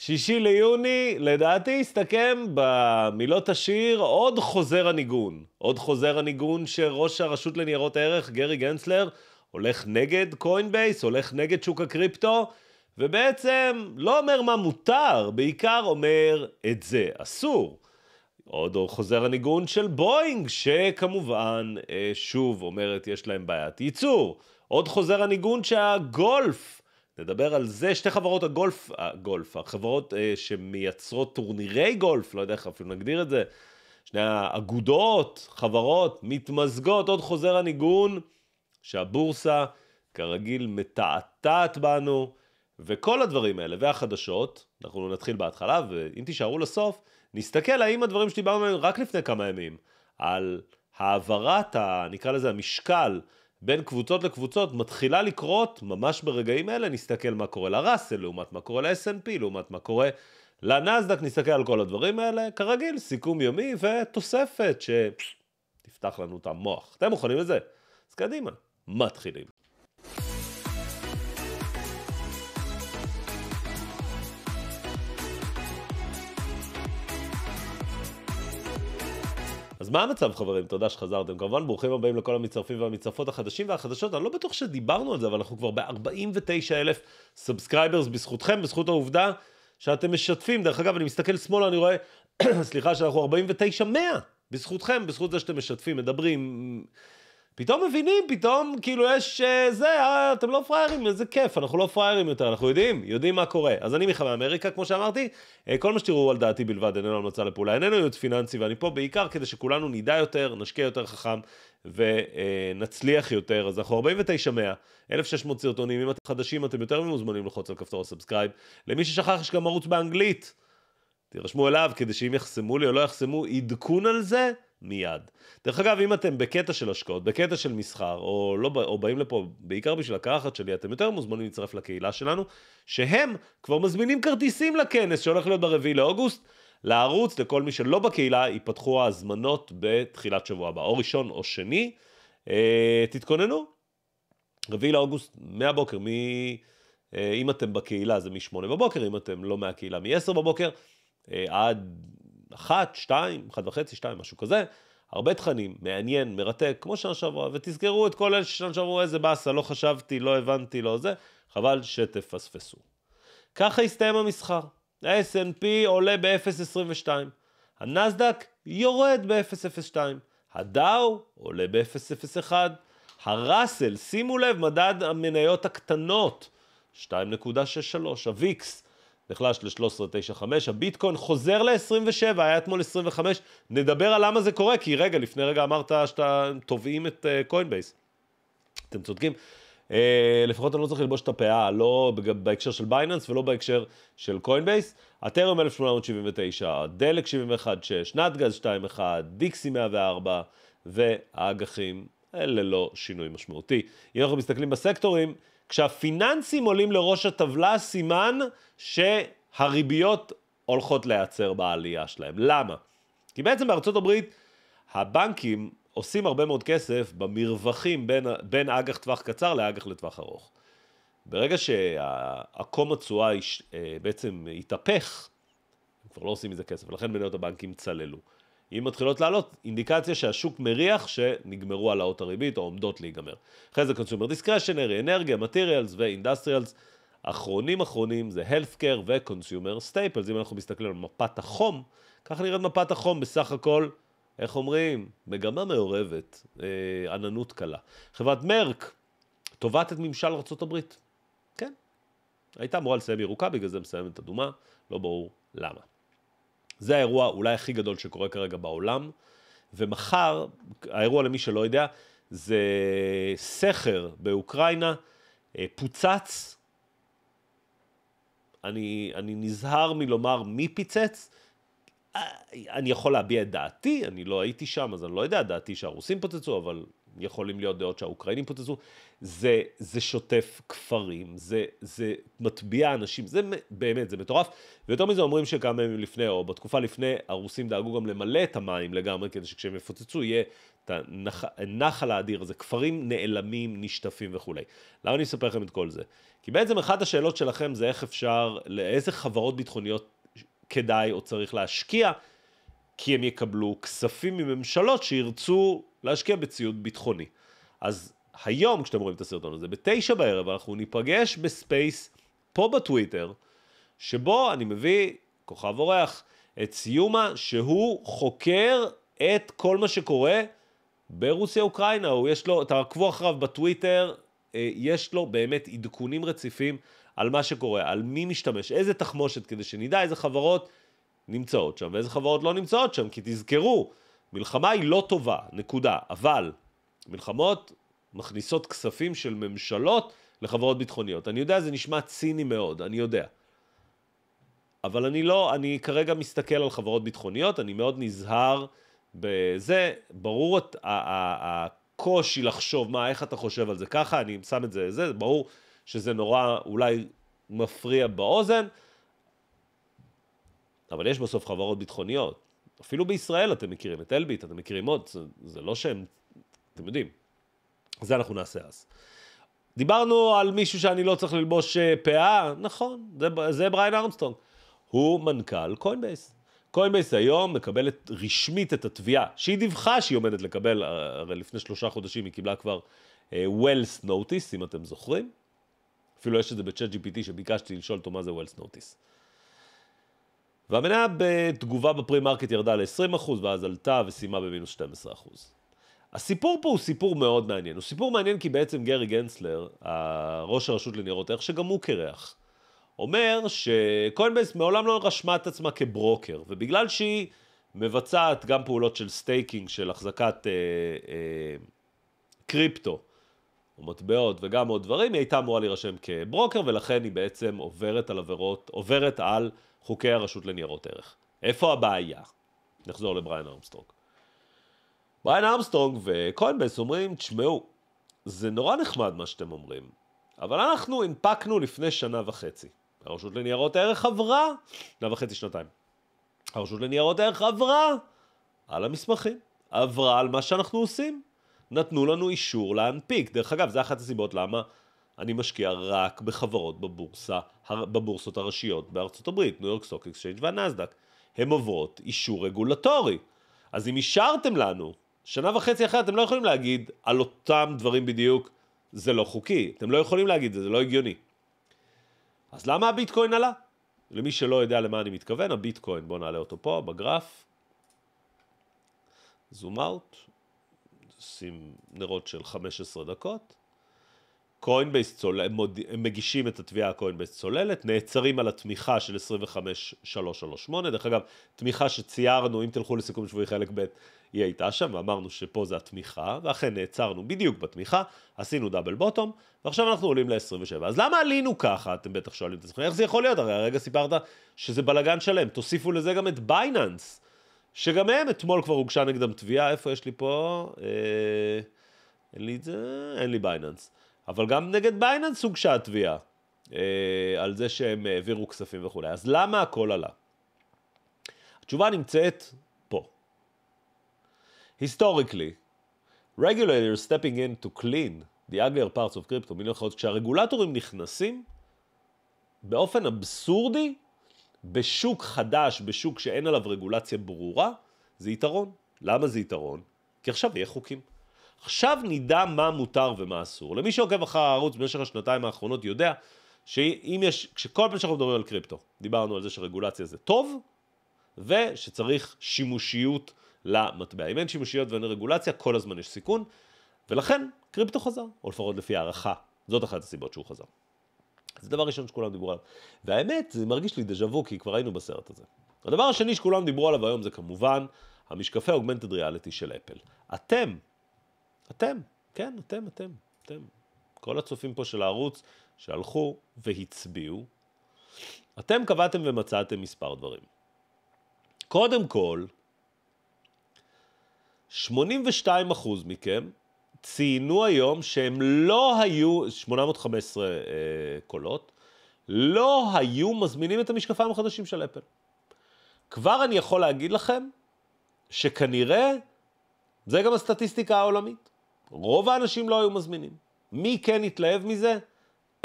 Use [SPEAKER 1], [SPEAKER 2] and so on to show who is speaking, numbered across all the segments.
[SPEAKER 1] שישי ליוני, לדעתי, הסתכם במילות השיר עוד חוזר הניגון. עוד חוזר הניגון שראש הרשות לניירות ערך, גרי גנצלר, הולך נגד קוינבייס, הולך נגד שוק הקריפטו, ובעצם לא אומר מה מותר, בעיקר אומר את זה אסור. עוד חוזר הניגון של בואינג, שכמובן, אה, שוב אומרת, יש להם בעיית ייצור. עוד חוזר הניגון שהגולף נדבר על זה, שתי חברות הגולף, הגולף, אה, החברות אה, שמייצרות טורנירי גולף, לא יודע איך אפילו נגדיר את זה, שני האגודות, חברות, מתמזגות, עוד חוזר הניגון, שהבורסה כרגיל מתעתעת בנו, וכל הדברים האלה והחדשות, אנחנו נתחיל בהתחלה, ואם תישארו לסוף, נסתכל האם הדברים שדיברנו עליהם רק לפני כמה ימים, על העברת, ה, נקרא לזה המשקל, בין קבוצות לקבוצות מתחילה לקרות, ממש ברגעים אלה נסתכל מה קורה לראסל, לעומת מה קורה ל snp לעומת מה קורה לנסדק, נסתכל על כל הדברים האלה, כרגיל, סיכום יומי ותוספת שתפתח לנו את המוח. אתם מוכנים לזה? אז קדימה, מתחילים. אז מה המצב חברים? תודה שחזרתם. כמובן ברוכים הבאים לכל המצטרפים והמצטרפות החדשים והחדשות. אני לא בטוח שדיברנו על זה, אבל אנחנו כבר ב 49 אלף סאבסקרייברס בזכותכם, בזכות העובדה שאתם משתפים. דרך אגב, אני מסתכל שמאלה, אני רואה, סליחה, שאנחנו 49-100 בזכותכם, בזכות זה שאתם משתפים, מדברים, פתאום מבינים, פתאום כאילו יש אה, זה, אה, אתם לא פראיירים, איזה כיף, אנחנו לא פראיירים יותר, אנחנו יודעים, יודעים מה קורה. אז אני מיכה אמריקה, כמו שאמרתי, אה, כל מה שתראו על דעתי בלבד, איננו המלצה לפעולה, איננו ייעוץ פיננסי, ואני פה בעיקר כדי שכולנו נדע יותר, נשקיע יותר חכם ונצליח אה, יותר. אז אנחנו 49 1,600 סרטונים, אם אתם חדשים אתם יותר ממוזמנים לחוץ על כפתור הסאבסקרייב. למי ששכח, יש גם ערוץ באנגלית, תירשמו אליו, כדי שאם יחסמו לי או לא יחסמו, עדכון על זה. מיד. דרך אגב, אם אתם בקטע של השקעות, בקטע של מסחר, או, לא, או באים לפה בעיקר בשביל הקרחת שלי, אתם יותר מוזמנים להצטרף לקהילה שלנו, שהם כבר מזמינים כרטיסים לכנס שהולך להיות ברביעי לאוגוסט. לערוץ, לכל מי שלא בקהילה, ייפתחו ההזמנות בתחילת שבוע הבא, או ראשון או שני. אה, תתכוננו. רביעי לאוגוסט, מהבוקר, מ... אה, אם אתם בקהילה זה מ-8 בבוקר, אם אתם לא מהקהילה, מ-10 בבוקר, אה, עד אחת, שתיים, אחת וחצי, שתיים, משהו כזה. הרבה תכנים, מעניין, מרתק, כמו שנה שעברה, ותזכרו את כל אלה ששנה שעברו, איזה באסה, לא חשבתי, לא הבנתי, לא זה, חבל שתפספסו. ככה הסתיים המסחר. ה snp עולה ב-0.22, הנסדק יורד ב-0.02, הדאו עולה ב-0.01, הראסל, שימו לב, מדד המניות הקטנות, 2.63, הוויקס, נחלש ל-13.95, הביטקוין חוזר ל-27, היה אתמול 25, נדבר על למה זה קורה, כי רגע, לפני רגע אמרת שאתה תובעים את קוינבייס. אה, uh, אתם צודקים. Uh, לפחות אני לא צריך ללבוש את הפאה, לא בהקשר של בייננס ולא בהקשר של קוינבייס. הטרם 1879, דלק 71.6, נתגז 2.1, דיקסי 104 והאג"חים ללא שינוי משמעותי. אם אנחנו מסתכלים בסקטורים, כשהפיננסים עולים לראש הטבלה, סימן שהריביות הולכות להיעצר בעלייה שלהם. למה? כי בעצם בארצות הברית הבנקים עושים הרבה מאוד כסף במרווחים בין, בין אג"ח טווח קצר לאג"ח לטווח ארוך. ברגע שהעקום התשואה אה, בעצם התהפך, הם כבר לא עושים מזה כסף, ולכן מניות הבנקים צללו. אם מתחילות לעלות, אינדיקציה שהשוק מריח שנגמרו העלאות הריבית או עומדות להיגמר. אחרי זה קונסיומר דיסקרשנרי, אנרגיה, מטריאלס ואינדסטריאלס. אחרונים אחרונים זה Healthcare ו-Consumer Staples, אם אנחנו מסתכלים על מפת החום, ככה נראית מפת החום בסך הכל, איך אומרים? מגמה מעורבת, אה, עננות קלה. חברת מרק תובעת את ממשל ארה"ב, כן. הייתה אמורה לסיים ירוקה, בגלל זה מסיימת אדומה, לא ברור למה. זה האירוע אולי הכי גדול שקורה כרגע בעולם, ומחר, האירוע למי שלא יודע, זה סכר באוקראינה, אה, פוצץ, אני, אני נזהר מלומר מי פיצץ, אה, אני יכול להביע את דעתי, אני לא הייתי שם, אז אני לא יודע, דעתי שהרוסים פוצצו, אבל יכולים להיות דעות שהאוקראינים פוצצו, זה, זה שוטף כפרים, זה, זה מטביע אנשים, זה באמת, זה מטורף. ויותר מזה אומרים שגם הם לפני, או בתקופה לפני, הרוסים דאגו גם למלא את המים לגמרי, כדי שכשהם יפוצצו יהיה את הנחל האדיר הזה, כפרים נעלמים, נשטפים וכולי. למה אני אספר לכם את כל זה? כי בעצם אחת השאלות שלכם זה איך אפשר, לאיזה חברות ביטחוניות כדאי או צריך להשקיע. כי הם יקבלו כספים מממשלות שירצו להשקיע בציוד ביטחוני. אז היום כשאתם רואים את הסרטון הזה, בתשע בערב אנחנו ניפגש בספייס פה בטוויטר, שבו אני מביא, כוכב אורח, את סיומה שהוא חוקר את כל מה שקורה ברוסיה-אוקראינה, הוא יש לו, תעקבו אחריו בטוויטר, אה, יש לו באמת עדכונים רציפים על מה שקורה, על מי משתמש, איזה תחמושת, כדי שנדע איזה חברות נמצאות שם ואיזה חברות לא נמצאות שם, כי תזכרו, מלחמה היא לא טובה, נקודה, אבל מלחמות מכניסות כספים של ממשלות לחברות ביטחוניות. אני יודע, זה נשמע ציני מאוד, אני יודע. אבל אני לא, אני כרגע מסתכל על חברות ביטחוניות, אני מאוד נזהר בזה. ברור את הקושי לחשוב, מה, איך אתה חושב על זה ככה, אני שם את זה, זה, ברור שזה נורא אולי מפריע באוזן, אבל יש בסוף חברות ביטחוניות. אפילו בישראל אתם מכירים את אלביט, אתם מכירים עוד, זה, זה לא שהם, אתם יודעים. זה אנחנו נעשה אז. דיברנו על מישהו שאני לא צריך ללבוש אה, פאה, נכון, זה, זה בריין ארמסטרונג. הוא מנכ"ל קוינבייס. קוינבייס היום מקבלת רשמית את התביעה, שהיא דיווחה שהיא עומדת לקבל, אה, הרי לפני שלושה חודשים היא קיבלה כבר uh, Wells Notice, אם אתם זוכרים. אפילו יש את זה בצ'אט GPT שביקשתי לשאול אותו מה זה Wells Notice. והמניה בתגובה בפרי-מרקט ירדה ל-20% ואז עלתה וסיימה במינוס 12%. הסיפור פה הוא סיפור מאוד מעניין. הוא סיפור מעניין כי בעצם גרי גנצלר, ראש הרשות לניירות ערך, שגם הוא קרח, אומר שקוינבייס מעולם לא רשמה את עצמה כברוקר, ובגלל שהיא מבצעת גם פעולות של סטייקינג, של החזקת אה, אה, קריפטו, או מטבעות וגם עוד דברים, היא הייתה אמורה להירשם כברוקר, ולכן היא בעצם עוברת על עבירות, עוברת על חוקי הרשות לניירות ערך. איפה הבעיה? נחזור לבריין ארמסטרונג. בריין ארמסטרונג וקוינבייס אומרים, תשמעו, זה נורא נחמד מה שאתם אומרים, אבל אנחנו הנפקנו לפני שנה וחצי. הרשות לניירות ערך עברה, שנה וחצי, שנתיים. הרשות לניירות ערך עברה על המסמכים, עברה על מה שאנחנו עושים. נתנו לנו אישור להנפיק. דרך אגב, זו אחת הסיבות למה אני משקיע רק בחברות בבורסה, בבורסות הראשיות בארצות הברית, ניו יורק סטוק אקסצ'יינג והנסדק. הן עוברות אישור רגולטורי. אז אם אישרתם לנו, שנה וחצי אחרי אתם לא יכולים להגיד על אותם דברים בדיוק, זה לא חוקי. אתם לא יכולים להגיד זה, זה לא הגיוני. אז למה הביטקוין עלה? למי שלא יודע למה אני מתכוון, הביטקוין, בואו נעלה אותו פה בגרף. זום אאוט, נשים נרות של 15 דקות. קוינבייס צולל, הם, מוד... הם מגישים את התביעה הקוינבייס צוללת, נעצרים על התמיכה של 25338, דרך אגב, תמיכה שציירנו, אם תלכו לסיכום שבועי חלק ב', היא הייתה שם, ואמרנו שפה זה התמיכה, ואכן נעצרנו בדיוק בתמיכה, עשינו דאבל בוטום, ועכשיו אנחנו עולים ל-27. אז למה עלינו ככה, אתם בטח שואלים את עצמכם, איך זה יכול להיות? הרי הרגע סיפרת שזה בלגן שלם, תוסיפו לזה גם את בייננס, שגם הם אתמול כבר הוגשה נגדם תביעה, איפה יש לי פה? אה... אין לי את זה, אין לי בייננס. אבל גם נגד בייננס הוגשה התביעה אה, על זה שהם העבירו כספים וכולי. אז למה הכל עלה? התשובה נמצאת פה. היסטוריקלי, regulators stepping in to clean the uglier parts of crypto, מיליון חודש, כשהרגולטורים נכנסים, באופן אבסורדי, בשוק חדש, בשוק שאין עליו רגולציה ברורה, זה יתרון. למה זה יתרון? כי עכשיו יהיה חוקים. עכשיו נדע מה מותר ומה אסור. למי שעוקב אחר הערוץ במשך השנתיים האחרונות יודע שאם יש, כשכל פעם שאנחנו מדברים על קריפטו, דיברנו על זה שרגולציה זה טוב, ושצריך שימושיות למטבע. אם אין שימושיות ואין רגולציה, כל הזמן יש סיכון, ולכן קריפטו חזר, או לפחות לפי הערכה. זאת אחת הסיבות שהוא חזר. זה דבר ראשון שכולם דיברו עליו. והאמת, זה מרגיש לי דז'ה וו, כי כבר היינו בסרט הזה. הדבר השני שכולם דיברו עליו היום זה כמובן המשקפי אוגמנטד ריאליטי של אפל. אתם, אתם, כן, אתם, אתם, אתם. כל הצופים פה של הערוץ שהלכו והצביעו, אתם קבעתם ומצאתם מספר דברים. קודם כל, 82% אחוז מכם ציינו היום שהם לא היו, 815 אה, קולות, לא היו מזמינים את המשקפיים החדשים של אפל. כבר אני יכול להגיד לכם שכנראה זה גם הסטטיסטיקה העולמית. רוב האנשים לא היו מזמינים. מי כן התלהב מזה?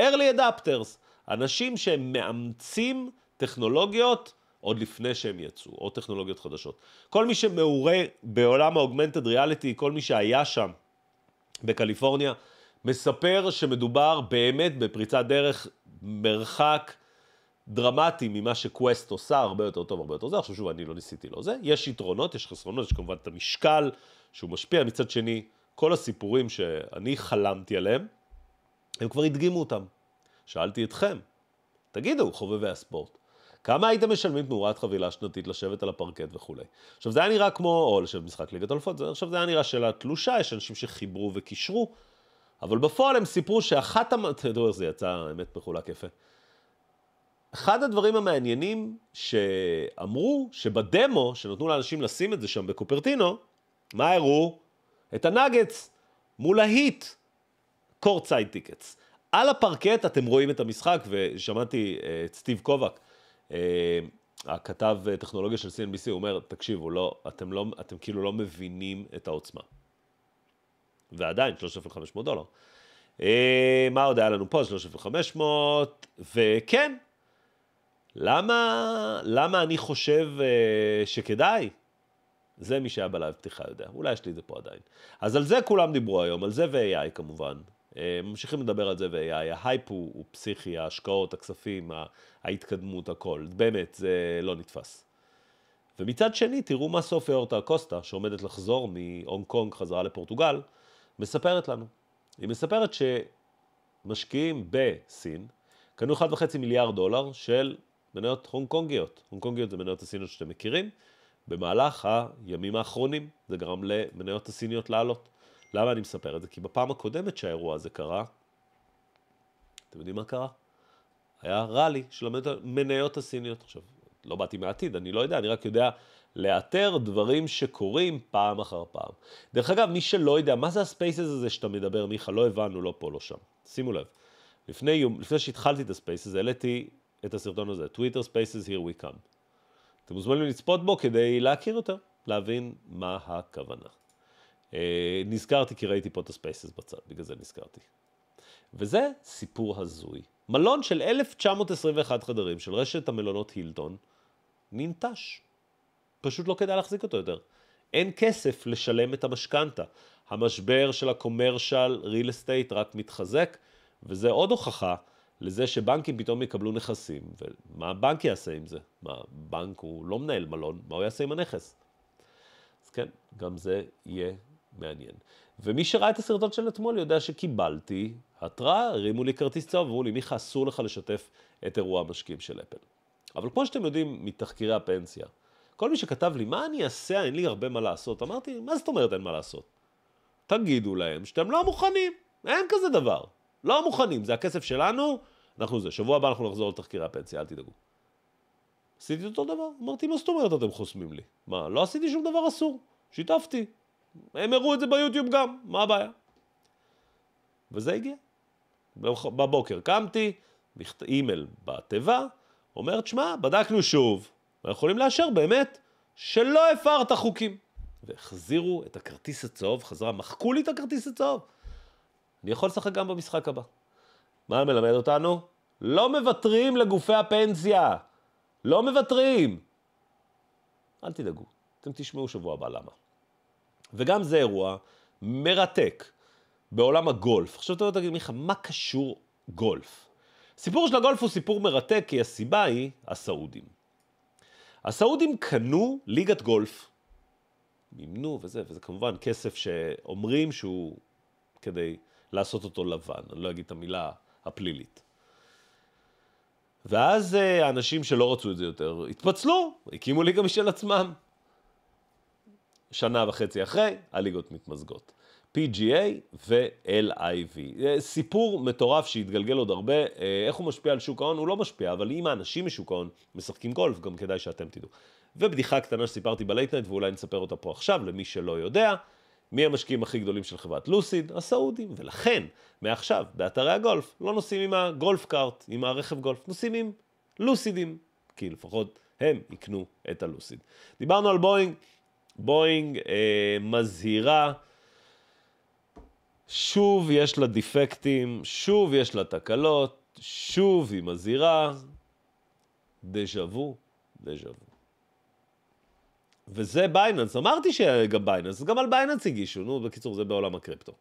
[SPEAKER 1] early adapters, אנשים שהם מאמצים טכנולוגיות עוד לפני שהם יצאו, או טכנולוגיות חדשות. כל מי שמעורה בעולם ה-Augmented Reality, כל מי שהיה שם בקליפורניה, מספר שמדובר באמת בפריצת דרך מרחק דרמטי ממה שקווסט עושה, הרבה יותר טוב, הרבה יותר זה. עכשיו שוב, אני לא ניסיתי לא זה. יש יתרונות, יש חסרונות, יש כמובן את המשקל שהוא משפיע, מצד שני, כל הסיפורים שאני חלמתי עליהם, הם כבר הדגימו אותם. שאלתי אתכם, תגידו, חובבי הספורט, כמה הייתם משלמים תמורת חבילה שנתית לשבת על הפרקט וכולי? עכשיו זה היה נראה כמו, או לשבת במשחק ליגת אלפות, עכשיו זה היה נראה שאלה תלושה, יש אנשים שחיברו וקישרו, אבל בפועל הם סיפרו שאחת, המ... אתה יודע איך זה יצא, האמת מחולק יפה. אחד הדברים המעניינים שאמרו, שבדמו, שנתנו לאנשים לשים את זה שם בקופרטינו, מה הראו? את הנאגץ מול ההיט, קורטסייד טיקטס. על הפרקט אתם רואים את המשחק, ושמעתי אה, את סטיב קובק, אה, הכתב אה, טכנולוגיה של CNBC, הוא אומר, תקשיבו, לא, אתם, לא, אתם כאילו לא מבינים את העוצמה. ועדיין, 3,500 דולר. מה עוד היה לנו פה? 3,500, וכן, למה, למה אני חושב שכדאי? זה מי שהיה בלייב פתיחה יודע, אולי יש לי את זה פה עדיין. אז על זה כולם דיברו היום, על זה ו-AI כמובן. אה, ממשיכים לדבר על זה ו-AI, ההייפ הוא, הוא פסיכי, ההשקעות, הכספים, ההתקדמות, הכל. באמת, זה לא נתפס. ומצד שני, תראו מה סופיה אורטה קוסטה, שעומדת לחזור מהונג קונג חזרה לפורטוגל, מספרת לנו. היא מספרת שמשקיעים בסין קנו 1.5 מיליארד דולר של מניות הונג קונגיות. הונג קונגיות זה מניות הסיניות שאתם מכירים, במהלך הימים האחרונים. זה גרם למניות הסיניות לעלות. למה אני מספר את זה? כי בפעם הקודמת שהאירוע הזה קרה, אתם יודעים מה קרה? היה ראלי של המניות הסיניות. עכשיו, לא באתי מהעתיד, אני לא יודע, אני רק יודע לאתר דברים שקורים פעם אחר פעם. דרך אגב, מי שלא יודע, מה זה הספייסס הזה שאתה מדבר, מיכה? לא הבנו, לא פה, לא שם. שימו לב, לפני, לפני שהתחלתי את הספייסס, העליתי את הסרטון הזה, Twitter Spaces Here We Come. אתם מוזמנים לצפות בו כדי להכיר יותר, להבין מה הכוונה. אה, נזכרתי כי ראיתי פה את הספייסס בצד, בגלל זה נזכרתי. וזה סיפור הזוי. מלון של 1921 חדרים של רשת המלונות הילטון ננטש. פשוט לא כדאי להחזיק אותו יותר. אין כסף לשלם את המשכנתה. המשבר של ה-commercial real estate רק מתחזק, וזה עוד הוכחה לזה שבנקים פתאום יקבלו נכסים, ומה הבנק יעשה עם זה? מה, בנק הוא לא מנהל מלון, מה הוא יעשה עם הנכס? אז כן, גם זה יהיה מעניין. ומי שראה את הסרטון של אתמול יודע שקיבלתי התראה, הרימו לי כרטיס צהוב, אמרו לי, מיכה, אסור לך לשתף את אירוע המשקיעים של אפל. אבל כמו שאתם יודעים מתחקירי הפנסיה, כל מי שכתב לי, מה אני אעשה, אין לי הרבה מה לעשות, אמרתי, מה זאת אומרת אין מה לעשות? תגידו להם שאתם לא מוכנים, אין כזה דבר. לא מוכנים, זה הכסף שלנו, אנחנו זה. שבוע הבא אנחנו נחזור לתחקירי הפנסיה, אל תדאגו. עשיתי אותו דבר, אמרתי, מה זאת אומרת אתם חוסמים לי? מה, לא עשיתי שום דבר אסור, שיתפתי. הם הראו את זה ביוטיוב גם, מה הבעיה? וזה הגיע. בבוקר קמתי, אימייל בתיבה, אומר, תשמע, בדקנו שוב, אנחנו יכולים לאשר באמת שלא הפרת חוקים. והחזירו את הכרטיס הצהוב חזרה, מחקו לי את הכרטיס הצהוב. אני יכול לשחק גם במשחק הבא. מה מלמד אותנו? לא מוותרים לגופי הפנסיה. לא מוותרים. אל תדאגו, אתם תשמעו שבוע הבא למה. וגם זה אירוע מרתק בעולם הגולף. עכשיו אתה תגיד, מיכה, מה קשור גולף? הסיפור של הגולף הוא סיפור מרתק, כי הסיבה היא הסעודים. הסעודים קנו ליגת גולף. מימנו וזה, וזה כמובן כסף שאומרים שהוא כדי לעשות אותו לבן. אני לא אגיד את המילה הפלילית. ואז אה, האנשים שלא רצו את זה יותר התפצלו, הקימו ליגה משל עצמם. שנה וחצי אחרי, הליגות מתמזגות. PGA ו-LIV. אה, סיפור מטורף שהתגלגל עוד הרבה. אה, איך הוא משפיע על שוק ההון? הוא לא משפיע, אבל אם האנשים משוק ההון משחקים גולף, גם כדאי שאתם תדעו. ובדיחה קטנה שסיפרתי בלייטנט, ואולי נספר אותה פה עכשיו, למי שלא יודע. מי המשקיעים הכי גדולים של חברת לוסיד? הסעודים. ולכן, מעכשיו, באתרי הגולף, לא נוסעים עם הגולף קארט, עם הרכב גולף, נוסעים עם לוסידים, כי לפחות הם יקנו את הלוסיד. דיברנו על בואינג, בואינג אה, מזהירה. שוב יש לה דיפקטים, שוב יש לה תקלות, שוב היא מזהירה. דז'ה וו, דז'ה וו. וזה בייננס, אמרתי שגם בייננס, גם על בייננס הגישו, נו, בקיצור, זה בעולם הקריפטו.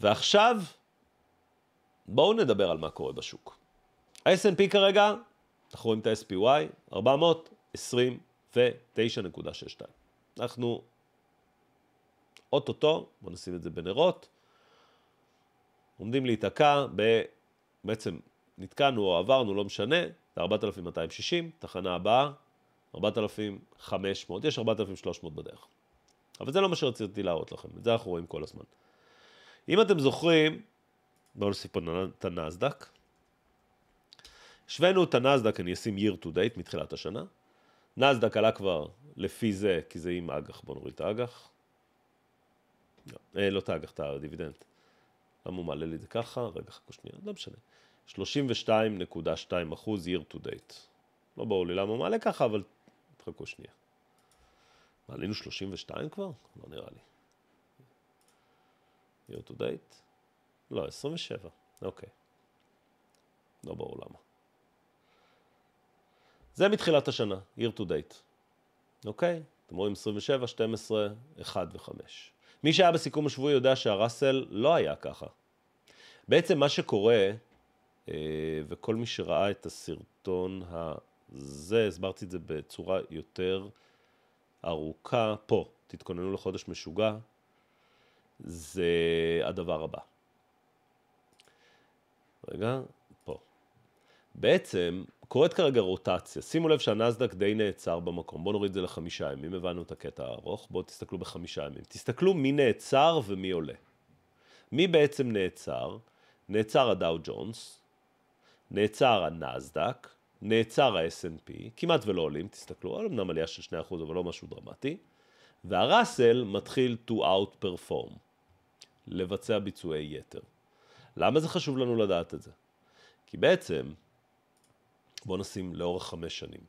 [SPEAKER 1] ועכשיו, בואו נדבר על מה קורה בשוק. ה-S&P כרגע, אנחנו רואים את ה-SPY, 429.62. אנחנו אוטוטו, בואו נשים את זה בנרות, עומדים להיתקע בעצם נתקענו או עברנו, לא משנה, ל-4,260, תחנה הבאה, 4,500, יש 4,300 בדרך. אבל זה לא מה שרציתי להראות לכם, את זה אנחנו רואים כל הזמן. אם אתם זוכרים, בואו נוסיף פה את הנסדק. השווינו את הנסדק, אני אשים year to date מתחילת השנה. נסדק עלה כבר לפי זה, כי זה עם אג"ח, בואו נוריד את האג"ח. לא, אה, לא את האג"ח, את הדיבידנד. למה הוא מעלה לי את זה ככה? רגע, חכו שנייה, לא משנה. 32.2 אחוז year to date. לא ברור לי למה הוא מעלה ככה, אבל חכו שנייה. מה, עלינו 32 כבר? לא נראה לי. year to date? לא, 27, אוקיי. לא ברור למה. זה מתחילת השנה, year to date. אוקיי? אתם רואים 27, 12, 1 ו-5. מי שהיה בסיכום השבועי יודע שהראסל לא היה ככה. בעצם מה שקורה, אה, וכל מי שראה את הסרטון ה... זה, הסברתי את זה בצורה יותר ארוכה. פה, תתכוננו לחודש משוגע, זה הדבר הבא. רגע, פה. בעצם, קורית כרגע רוטציה. שימו לב שהנסדק די נעצר במקום. בואו נוריד את זה לחמישה ימים, הבנו את הקטע הארוך. בואו תסתכלו בחמישה ימים. תסתכלו מי נעצר ומי עולה. מי בעצם נעצר? נעצר הדאו ג'ונס, נעצר הנסדק, נעצר ה-S&P, כמעט ולא עולים, תסתכלו, על אמנם עלייה של 2% אבל לא משהו דרמטי, והראסל מתחיל to outperform, לבצע ביצועי יתר. למה זה חשוב לנו לדעת את זה? כי בעצם, בואו נשים לאורך חמש שנים.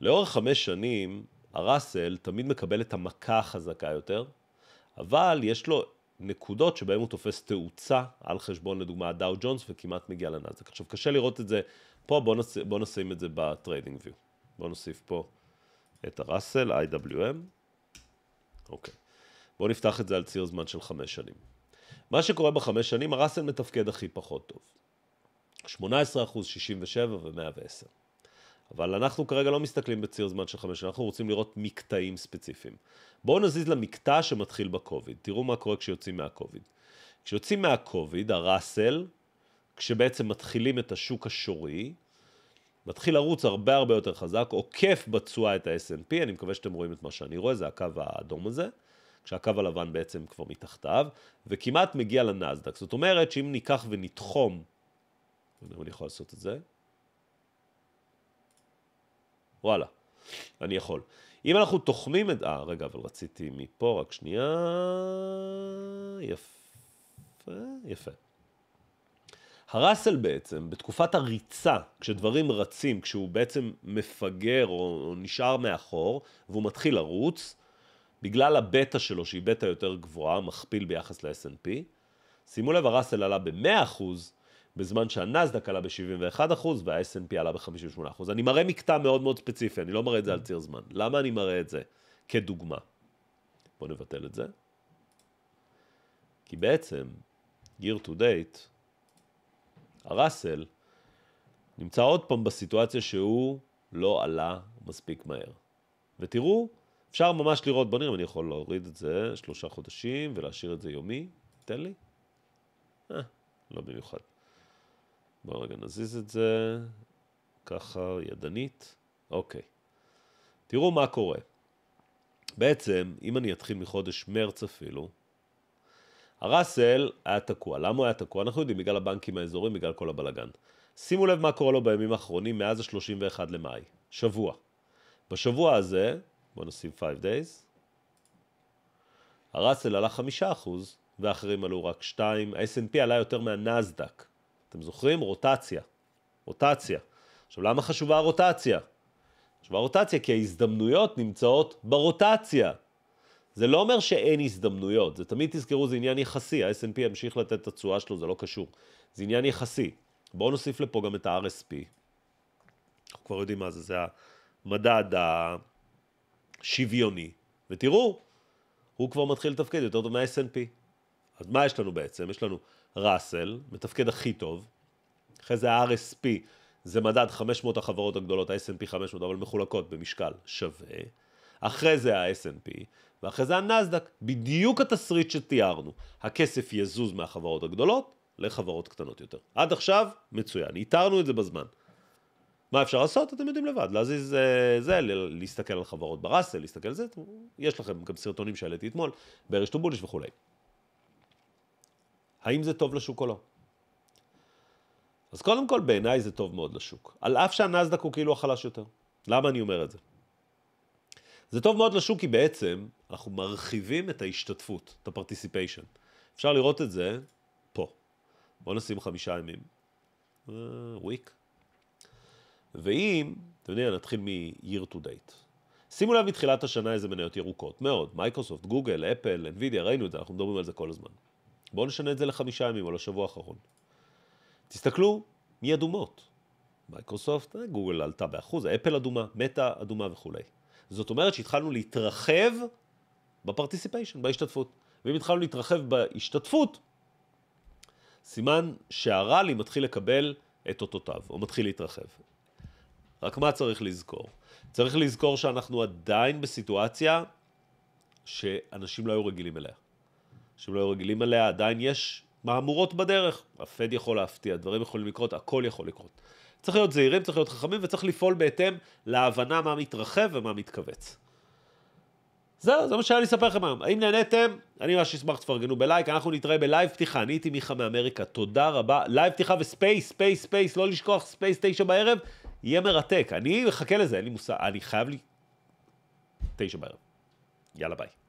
[SPEAKER 1] לאורך חמש שנים, הראסל תמיד מקבל את המכה החזקה יותר, אבל יש לו נקודות שבהן הוא תופס תאוצה על חשבון לדוגמה הדאו ג'ונס וכמעט מגיע לנאזק. עכשיו קשה לראות את זה פה בוא, נוס, בוא נשים את זה בטריידינג ויו. בוא נוסיף פה את הראסל, IWM. אוקיי. בוא נפתח את זה על ציר זמן של חמש שנים. מה שקורה בחמש שנים, הראסל מתפקד הכי פחות טוב. 18 אחוז, 67 ו-110. אבל אנחנו כרגע לא מסתכלים בציר זמן של חמש שנים, אנחנו רוצים לראות מקטעים ספציפיים. בואו נזיז למקטע שמתחיל בקוביד. תראו מה קורה כשיוצאים מהקוביד. כשיוצאים מהקוביד, הראסל כשבעצם מתחילים את השוק השורי, מתחיל לרוץ הרבה הרבה יותר חזק, עוקף בתשואה את ה-S&P, אני מקווה שאתם רואים את מה שאני רואה, זה הקו האדום הזה, כשהקו הלבן בעצם כבר מתחתיו, וכמעט מגיע לנאסדק. זאת אומרת שאם ניקח ונתחום, לא אני יכול לעשות את זה, וואלה, אני יכול. אם אנחנו תוחמים את... אה, רגע, אבל רציתי מפה, רק שנייה... יפה, יפה. הראסל בעצם, בתקופת הריצה, כשדברים רצים, כשהוא בעצם מפגר או, נשאר מאחור, והוא מתחיל לרוץ, בגלל הבטא שלו, שהיא בטא יותר גבוהה, מכפיל ביחס ל-S&P, שימו לב, הראסל עלה ב-100%, בזמן שהנסדק עלה ב-71% וה-S&P עלה ב-58%. אני מראה מקטע מאוד מאוד ספציפי, אני לא מראה את זה על ציר זמן. למה אני מראה את זה? כדוגמה. בואו נבטל את זה. כי בעצם, year to date, הראסל, נמצא עוד פעם בסיטואציה שהוא לא עלה מספיק מהר. ותראו, אפשר ממש לראות, בוא נראה אם אני יכול להוריד את זה שלושה חודשים ולהשאיר את זה יומי, תן לי. אה, לא במיוחד. בואו רגע נזיז את זה, ככה ידנית, אוקיי. תראו מה קורה. בעצם, אם אני אתחיל מחודש מרץ אפילו, הראסל היה תקוע. למה הוא היה תקוע? אנחנו יודעים, בגלל הבנקים האזוריים, בגלל כל הבלגן. שימו לב מה קורה לו בימים האחרונים מאז ה-31 למאי. שבוע. בשבוע הזה, בואו נשים 5 days, הראסל עלה 5% ואחרים עלו רק 2, ה snp עלה יותר מהנסדק. אתם זוכרים? רוטציה. רוטציה. עכשיו, למה חשובה הרוטציה? חשובה הרוטציה כי ההזדמנויות נמצאות ברוטציה. זה לא אומר שאין הזדמנויות, זה תמיד תזכרו, זה עניין יחסי, ה-S&P ימשיך לתת את התשואה שלו, זה לא קשור. זה עניין יחסי. בואו נוסיף לפה גם את ה-RSP. אנחנו כבר יודעים מה זה, זה המדד השוויוני. ותראו, הוא כבר מתחיל לתפקד יותר טוב מה-S&P. אז מה יש לנו בעצם? יש לנו ראסל, מתפקד הכי טוב, אחרי זה ה-RSP, זה מדד 500 החברות הגדולות, ה-S&P 500, אבל מחולקות במשקל שווה. אחרי זה ה-S&P, ואחרי זה הנסדק. בדיוק התסריט שתיארנו. הכסף יזוז מהחברות הגדולות לחברות קטנות יותר. עד עכשיו, מצוין, איתרנו את זה בזמן. מה אפשר לעשות? אתם יודעים לבד, להזיז אה, זה, זה להסתכל על חברות בראסל, להסתכל על זה, יש לכם גם סרטונים שהעליתי אתמול, ברשת ובוליש וכולי. האם זה טוב לשוק או לא? אז קודם כל, בעיניי זה טוב מאוד לשוק. על אף שהנסדק הוא כאילו החלש יותר. למה אני אומר את זה? זה טוב מאוד לשוק כי בעצם אנחנו מרחיבים את ההשתתפות, את הפרטיסיפיישן. אפשר לראות את זה פה. בואו נשים חמישה ימים. וויק. אה, ואם, אתם יודעים, נתחיל מ-year to date. שימו לב מתחילת השנה איזה מניות ירוקות, מאוד, מייקרוסופט, גוגל, אפל, NVIDIA, ראינו את זה, אנחנו מדברים על זה כל הזמן. בואו נשנה את זה לחמישה ימים או לשבוע האחרון. תסתכלו מי אדומות. מייקרוסופט, אה, גוגל עלתה באחוז, אפל אדומה, מטה אדומה וכולי. זאת אומרת שהתחלנו להתרחב בפרטיסיפיישן, בהשתתפות. ואם התחלנו להתרחב בהשתתפות, סימן שהרלי מתחיל לקבל את אותותיו, או מתחיל להתרחב. רק מה צריך לזכור? צריך לזכור שאנחנו עדיין בסיטואציה שאנשים לא היו רגילים אליה. אנשים לא היו רגילים אליה, עדיין יש מהמורות בדרך. הפד יכול להפתיע, דברים יכולים לקרות, הכל יכול לקרות. צריך להיות זהירים, צריך להיות חכמים וצריך לפעול בהתאם להבנה מה מתרחב ומה מתכווץ. זהו, זה מה שהיה לי לספר לכם היום. האם נהניתם? אני ממש אשמח שתפרגנו בלייק, אנחנו נתראה בלייב פתיחה. אני הייתי מיכה מאמריקה, תודה רבה. לייב פתיחה וספייס, ספייס, ספייס, לא לשכוח ספייס תשע בערב, יהיה מרתק. אני מחכה לזה, אין לי מושג, אני חייב לי... תשע בערב. יאללה ביי.